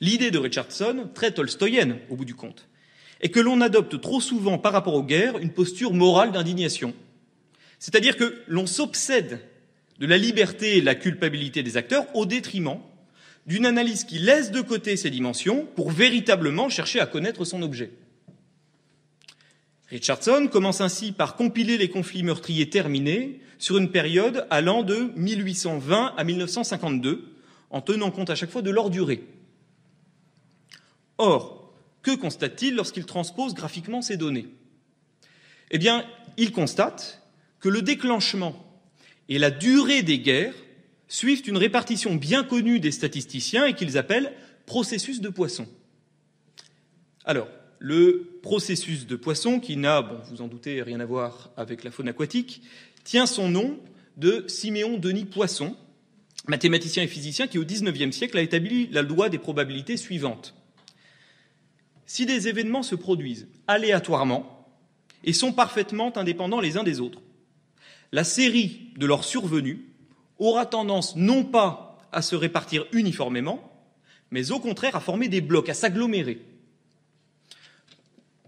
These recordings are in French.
L'idée de Richardson, très tolstoïenne au bout du compte, est que l'on adopte trop souvent par rapport aux guerres une posture morale d'indignation. C'est-à-dire que l'on s'obsède de la liberté et de la culpabilité des acteurs au détriment d'une analyse qui laisse de côté ces dimensions pour véritablement chercher à connaître son objet. Richardson commence ainsi par compiler les conflits meurtriers terminés sur une période allant de 1820 à 1952, en tenant compte à chaque fois de leur durée. Or, que constate-t-il lorsqu'il transpose graphiquement ces données Eh bien, il constate que le déclenchement et la durée des guerres suivent une répartition bien connue des statisticiens et qu'ils appellent processus de Poisson. Alors, le processus de Poisson, qui n'a, bon, vous en doutez, rien à voir avec la faune aquatique, tient son nom de Siméon Denis Poisson, mathématicien et physicien qui, au XIXe siècle, a établi la loi des probabilités suivantes si des événements se produisent aléatoirement et sont parfaitement indépendants les uns des autres, la série de leurs survenus aura tendance non pas à se répartir uniformément, mais au contraire à former des blocs, à s'agglomérer.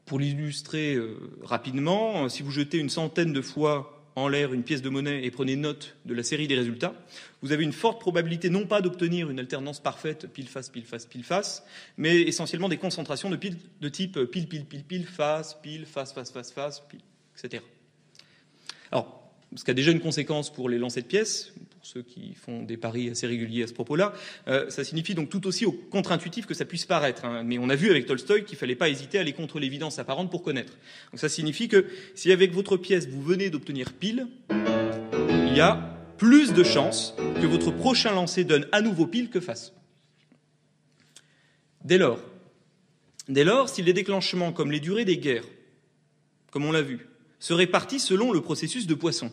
Pour l'illustrer euh, rapidement, si vous jetez une centaine de fois en l'air une pièce de monnaie et prenez note de la série des résultats, vous avez une forte probabilité non pas d'obtenir une alternance parfaite pile face pile face pile face, mais essentiellement des concentrations de, pile, de type pile pile pile pile face pile face face face face pile, etc. Alors, ce qui a déjà une conséquence pour les lancers de pièces, ceux qui font des paris assez réguliers à ce propos-là, euh, ça signifie donc tout aussi au contre-intuitif que ça puisse paraître. Hein. Mais on a vu avec Tolstoï qu'il fallait pas hésiter à aller contre l'évidence apparente pour connaître. Donc ça signifie que si avec votre pièce vous venez d'obtenir pile, il y a plus de chances que votre prochain lancer donne à nouveau pile que face. Dès lors, dès lors, si les déclenchements comme les durées des guerres, comme on l'a vu, se répartissent selon le processus de Poisson,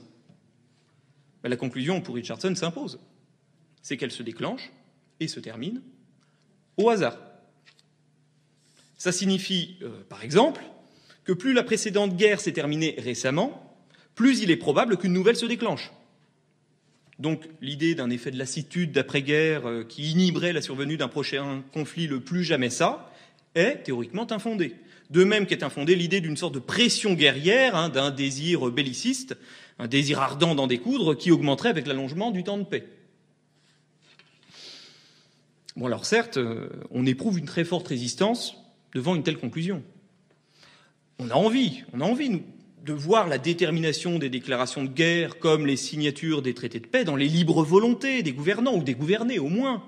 bah, la conclusion pour Richardson s'impose. C'est qu'elle se déclenche et se termine au hasard. Ça signifie, euh, par exemple, que plus la précédente guerre s'est terminée récemment, plus il est probable qu'une nouvelle se déclenche. Donc l'idée d'un effet de lassitude d'après-guerre euh, qui inhiberait la survenue d'un prochain conflit le plus jamais ça, est théoriquement infondée. De même qu'est infondée l'idée d'une sorte de pression guerrière, hein, d'un désir belliciste, un désir ardent d'en découdre qui augmenterait avec l'allongement du temps de paix. Bon alors certes, euh, on éprouve une très forte résistance devant une telle conclusion. On a envie, on a envie nous, de voir la détermination des déclarations de guerre comme les signatures des traités de paix dans les libres volontés des gouvernants ou des gouvernés au moins.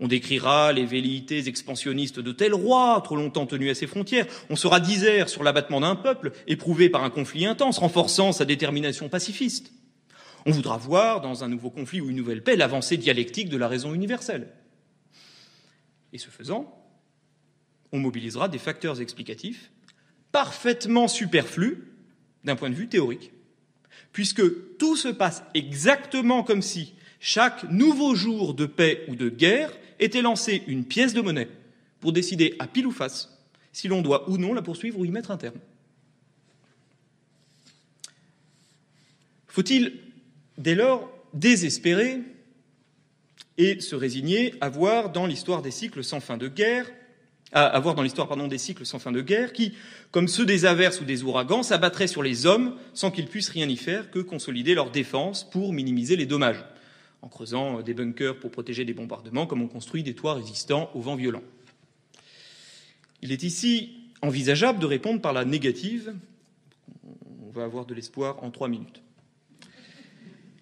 On décrira les velléités expansionnistes de tel roi, trop longtemps tenu à ses frontières. On sera disert sur l'abattement d'un peuple, éprouvé par un conflit intense, renforçant sa détermination pacifiste. On voudra voir, dans un nouveau conflit ou une nouvelle paix, l'avancée dialectique de la raison universelle. Et ce faisant, on mobilisera des facteurs explicatifs parfaitement superflus d'un point de vue théorique, puisque tout se passe exactement comme si chaque nouveau jour de paix ou de guerre était lancée une pièce de monnaie pour décider à pile ou face si l'on doit ou non la poursuivre ou y mettre un terme. Faut-il dès lors désespérer et se résigner à voir dans l'histoire des cycles sans fin de guerre, à, dans l'histoire pardon des cycles sans fin de guerre qui, comme ceux des averses ou des ouragans, s'abattraient sur les hommes sans qu'ils puissent rien y faire que consolider leur défense pour minimiser les dommages en creusant euh, des bunkers pour protéger des bombardements, comme on construit des toits résistants aux vents violents. Il est ici envisageable de répondre par la négative. On va avoir de l'espoir en trois minutes.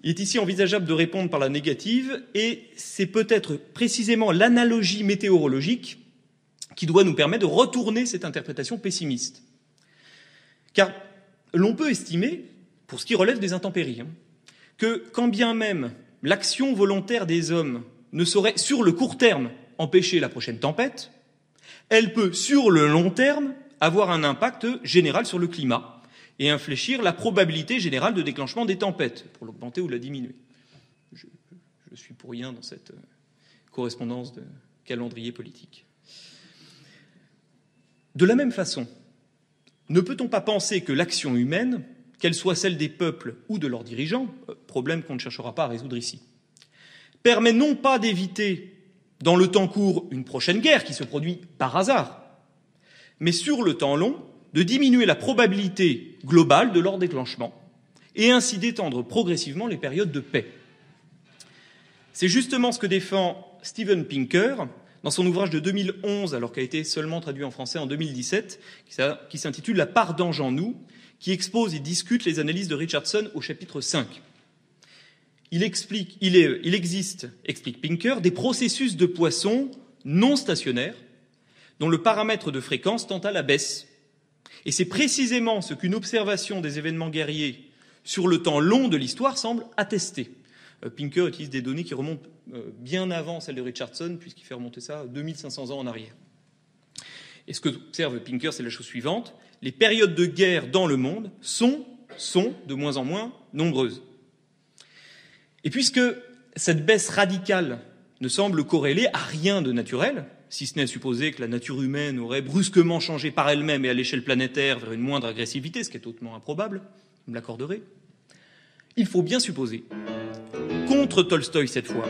Il est ici envisageable de répondre par la négative, et c'est peut-être précisément l'analogie météorologique qui doit nous permettre de retourner cette interprétation pessimiste. Car l'on peut estimer, pour ce qui relève des intempéries, hein, que quand bien même l'action volontaire des hommes ne saurait, sur le court terme, empêcher la prochaine tempête, elle peut, sur le long terme, avoir un impact général sur le climat et infléchir la probabilité générale de déclenchement des tempêtes, pour l'augmenter ou la diminuer. Je, ne suis pour rien dans cette euh, correspondance de calendrier politique. De la même façon, ne peut-on pas penser que l'action humaine qu'elle soit celle des peuples ou de leurs dirigeants, euh, problème qu'on ne cherchera pas à résoudre ici, permet non pas d'éviter dans le temps court une prochaine guerre qui se produit par hasard, mais sur le temps long de diminuer la probabilité globale de leur déclenchement et ainsi d'étendre progressivement les périodes de paix. C'est justement ce que défend Steven Pinker dans son ouvrage de 2011, alors qu'il a été seulement traduit en français en 2017, qui s'intitule La part d'ange en nous, qui expose et discute les analyses de Richardson au chapitre 5. Il, explique, il, il existe, explique Pinker, des processus de poissons non stationnaires dont le paramètre de fréquence tend à la baisse. Et c'est précisément ce qu'une observation des événements guerriers sur le temps long de l'histoire semble attester. Euh, Pinker utilise des données qui remontent euh, bien avant celles de Richardson, puisqu'il fait remonter ça 2500 ans en arrière. Et ce que observe Pinker, c'est la chose suivante les périodes de guerre dans le monde sont, sont de moins en moins nombreuses. Et puisque cette baisse radicale ne semble corrélée à rien de naturel, si ce n'est supposer que la nature humaine aurait brusquement changé par elle-même et à l'échelle planétaire vers une moindre agressivité, ce qui est hautement improbable, vous me l'accorderez, il faut bien supposer, contre Tolstoï cette fois,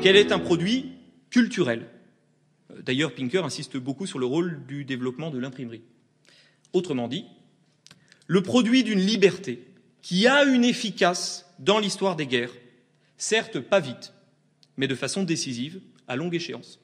qu'elle est un produit culturel, D'ailleurs, Pinker insiste beaucoup sur le rôle du développement de l'imprimerie. Autrement dit, le produit d'une liberté qui a une efficace dans l'histoire des guerres, certes pas vite, mais de façon décisive, à longue échéance.